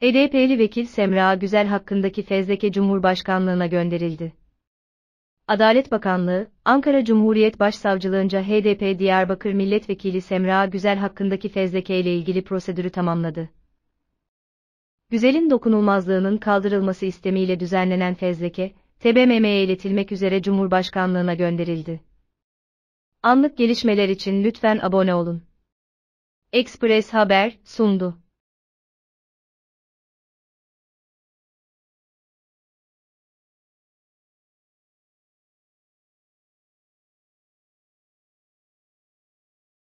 HDP'li e vekil Semra Güzel hakkındaki fezleke Cumhurbaşkanlığına gönderildi. Adalet Bakanlığı, Ankara Cumhuriyet Başsavcılığınca HDP Diyarbakır Milletvekili Semra Güzel hakkındaki fezleke ile ilgili prosedürü tamamladı. Güzel'in dokunulmazlığının kaldırılması istemiyle düzenlenen fezleke, TBMM'ye iletilmek üzere Cumhurbaşkanlığına gönderildi. Anlık gelişmeler için lütfen abone olun. Express Haber sundu.